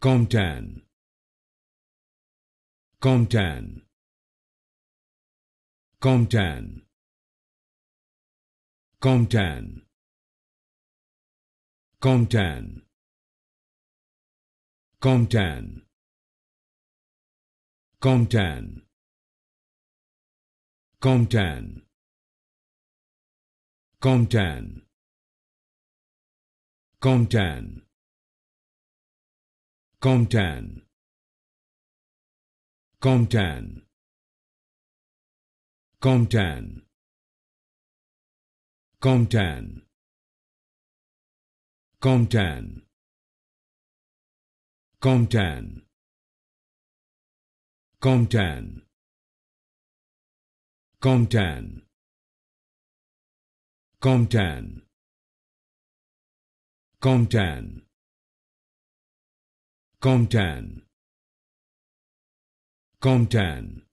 Compton Compton Compton Compton Compton Compton Compton Compton Compton Compton Compton Compton Compton Compton Compton Compton Compton Compton Compton Compton Comptan Comptan